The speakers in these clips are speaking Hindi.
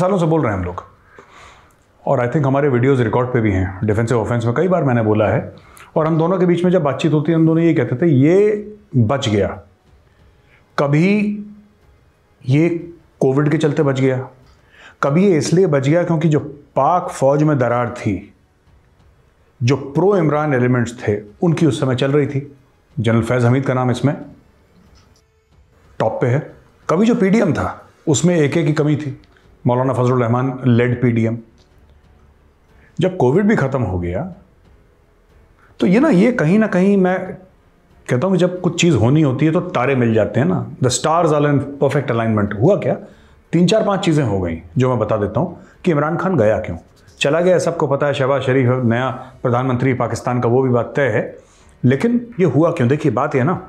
सालों से बोल रहे हैं हम लोग और आई थिंक हमारे वीडियोस रिकॉर्ड पे भी हैं डिफेंसिव ऑफेंस में कई बार मैंने बोला है और हम दोनों के बीच में जब बातचीत होती है हम दोनों ये कहते थे ये बच गया कभी ये कोविड के चलते बच गया कभी ये इसलिए बच गया क्योंकि जो पाक फौज में दरार थी जो प्रो इमरान एलिमेंट्स थे उनकी उस समय चल रही थी जनरल फैज़ हमीद का नाम इसमें टॉप पे है कभी जो पीडीएम था उसमें एक की कमी थी मौलाना फजल रहमान लेड पीडीएम जब कोविड भी ख़त्म हो गया तो ये ना ये कहीं ना कहीं मैं कहता हूँ कि जब कुछ चीज़ होनी होती है तो तारे मिल जाते हैं ना the stars all in perfect alignment हुआ क्या तीन चार पांच चीज़ें हो गई जो मैं बता देता हूँ कि इमरान खान गया क्यों चला गया सबको पता है शहबाज शरीफ नया प्रधानमंत्री पाकिस्तान का वो भी बात तय है लेकिन ये हुआ क्यों देखिए बात यह ना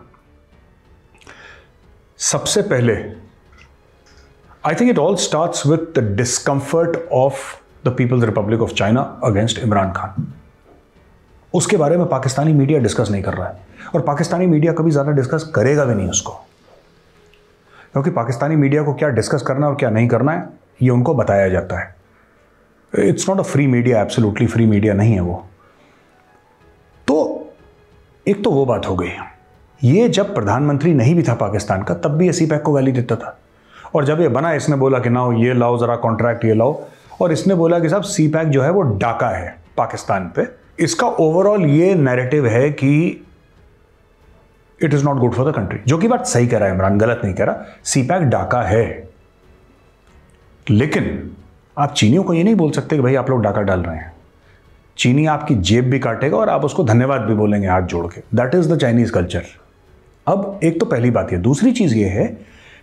सबसे पहले I think it all starts with the discomfort of the People's Republic of China against Imran Khan उसके बारे में पाकिस्तानी मीडिया डिस्कस नहीं कर रहा है और पाकिस्तानी मीडिया कभी ज़्यादा डिस्कस करेगा भी नहीं उसको क्योंकि पाकिस्तानी मीडिया को क्या डिस्कस करना है और क्या नहीं करना है ये उनको बताया जाता है it's not a free media absolutely free media नहीं है वो तो एक तो वो बात हो गई ये जब प्रधानमंत्री नहीं भी था पाकिस्तान का तब भी असी पैक को गाली देता था और जब ये बना इसने बोला कि ना ये लाओ ज़रा कॉन्ट्रैक्ट ये लाओ और इसने बोला कि साहब सी पैक जो है वो डाका है पाकिस्तान पे इसका ओवरऑल ये नैरेटिव है कि it is not good for the country जो कि बात सही कह रहा है इमरान गलत नहीं कह रहा सी पैक डाका है लेकिन आप चीनियों को ये नहीं बोल सकते कि भाई आप लोग डाका डाल रहे हैं चीनी आपकी जेब भी काटेगा और आप उसको धन्यवाद भी बोलेंगे हाथ जोड़ के that is the Chinese culture अब एक तो पहली बात यह दूसरी चीज़ ये है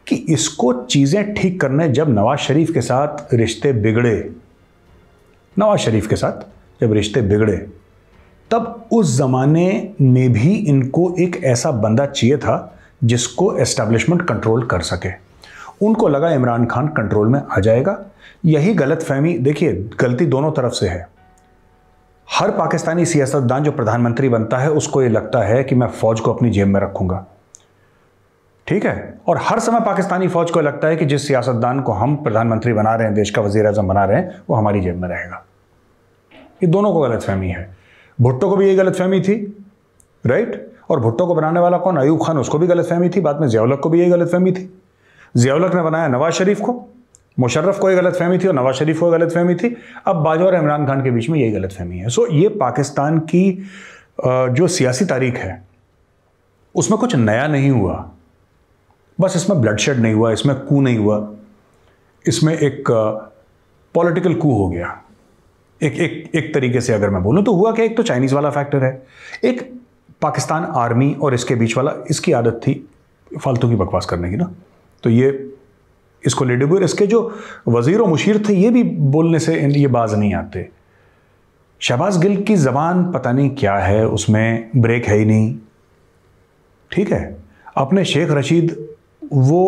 कि इसको चीज़ें ठीक करने जब नवाज शरीफ के साथ रिश्ते बिगड़े नवाज शरीफ के साथ जब रिश्ते बिगड़े तब उस ज़माने में भी इनको एक ऐसा बंदा चाहिए था जिसको एस्टेब्लिशमेंट कंट्रोल कर सके उनको लगा इमरान खान कंट्रोल में आ जाएगा यही गलत फहमी देखिए गलती दोनों तरफ से है हर पाकिस्तानी सियासतदान जो प्रधानमंत्री बनता है उसको ये लगता है कि मैं फ़ौज को अपनी जेब में रखूँगा ठीक है और हर समय पाकिस्तानी फौज को लगता है कि जिस सियासतदान को हम प्रधानमंत्री बना रहे हैं देश का वजीर अजम बना रहे हैं वो हमारी जेब में रहेगा ये दोनों को गलतफहमी है भुट्टो को भी यही गलतफहमी थी राइट और भुट्टो को बनाने वाला कौन अयूब खान उसको भी गलतफहमी थी बाद में जियालक को भी यही गलतफहमी थी जियालक ने बनाया नवाज शरीफ को मुशर्रफ को ये गलतफहमी थी और नवाज शरीफ को गलतफहमी थी अब बाजवा और इमरान खान के बीच में यही गलतफहमी है सो ये पाकिस्तान की जो सियासी तारीख है उसमें कुछ नया नहीं हुआ बस इसमें ब्लडशेड नहीं हुआ इसमें कू नहीं हुआ इसमें एक पॉलिटिकल कू हो गया एक एक एक तरीके से अगर मैं बोलूँ तो हुआ क्या एक तो चाइनीज़ वाला फैक्टर है एक पाकिस्तान आर्मी और इसके बीच वाला इसकी आदत थी फालतू की बकवास करने की ना तो ये इसको लेडीबुर इसके जो वज़ीर और मुशीर थे ये भी बोलने से ये बाज नहीं आते शहबाज गिल की ज़बान पता नहीं क्या है उसमें ब्रेक है ही नहीं ठीक है अपने शेख रशीद वो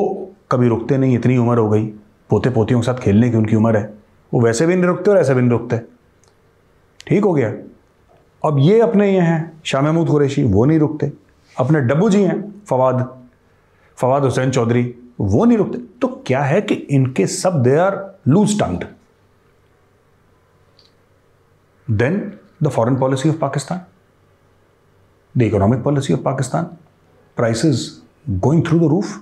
कभी रुकते नहीं इतनी उम्र हो गई पोते पोतियों के साथ खेलने की उनकी उम्र है वो वैसे भी नहीं रुकते और ऐसे भी नहीं रुकते ठीक हो गया अब ये अपने ये हैं शाह महमूद कुरैशी वो नहीं रुकते अपने डब्बू जी हैं फवाद फवाद हुसैन चौधरी वो नहीं रुकते तो क्या है कि इनके सब they are loose tongue then the foreign policy of Pakistan the economic policy of Pakistan prices going through the roof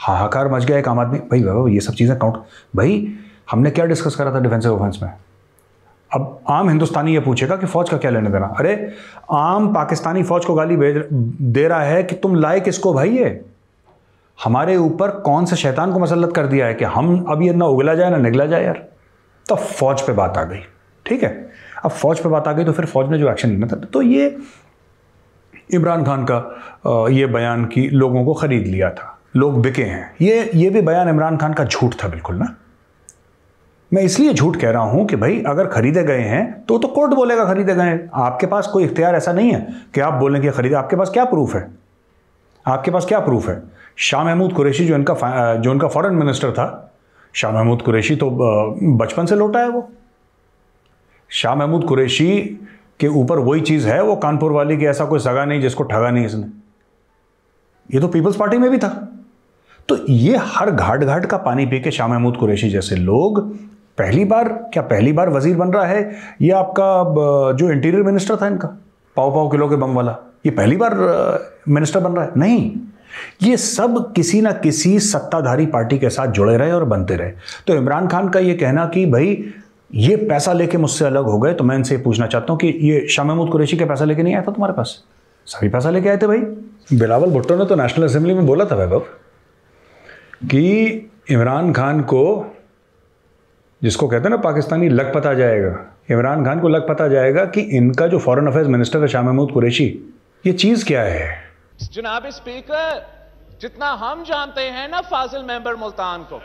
हाहाकार मच गया एक आम आदमी भाई वैभव ये सब चीज़ें काउंट भाई हमने क्या डिस्कस करा था डिफेंसिव ऑफेंस में अब आम हिंदुस्तानी ये पूछेगा कि फौज का क्या लेने देना अरे आम पाकिस्तानी फौज को गाली भेज दे रहा है कि तुम लाए किसको भाई ये हमारे ऊपर कौन से शैतान को मसलत कर दिया है कि हम अब ये ना उगला जाए ना निगला जाए यार तब तो फौज पे बात आ गई ठीक है अब फौज पे बात आ गई तो फिर फौज ने जो एक्शन लेना था तो ये इमरान खान का ये बयान की लोगों को ख़रीद लिया था लोग बिके हैं ये ये भी बयान इमरान खान का झूठ था बिल्कुल ना मैं इसलिए झूठ कह रहा हूं कि भाई अगर खरीदे गए हैं तो तो कोर्ट बोलेगा खरीदे गए हैं आपके पास कोई इख्तियार ऐसा नहीं है कि आप बोलें कि खरीदे आपके पास क्या प्रूफ है आपके पास क्या प्रूफ है शाह महमूद कुरैशी जो इनका जो इनका फॉरेन मिनिस्टर था शाह महमूद कुरैशी तो बचपन से लौटा है वो शाह महमूद कुरैशी के ऊपर वही चीज़ है वो कानपुर वाली की ऐसा कोई सगा नहीं जिसको ठगा नहीं इसने ये तो पीपल्स पार्टी में भी था तो ये हर घाट घाट का पानी पी के शाह महमूद कुरैशी जैसे लोग पहली बार क्या पहली बार वजीर बन रहा है ये आपका जो इंटीरियर मिनिस्टर था इनका पाओ पाओ किलो के बम वाला ये पहली बार मिनिस्टर बन रहा है नहीं ये सब किसी ना किसी सत्ताधारी पार्टी के साथ जुड़े रहे और बनते रहे तो इमरान खान का ये कहना कि भाई ये पैसा लेके मुझसे अलग हो गए तो मैं इनसे पूछना चाहता हूँ कि ये शाह महमूद कुरैशी का पैसा लेके नहीं आया था तुम्हारे पास सभी पैसा लेके आए थे भाई बिलावल भुट्टो ने तो नेशनल असेंबली में बोला था वैभव कि इमरान खान को जिसको कहते हैं ना पाकिस्तानी लग पता जाएगा इमरान खान को लग पता जाएगा कि इनका जो फॉरेन अफेयर्स मिनिस्टर है शाह महमूद कुरैशी ये चीज़ क्या है जनाब स्पीकर जितना हम जानते हैं ना फाजिल मेंबर मुल्तान को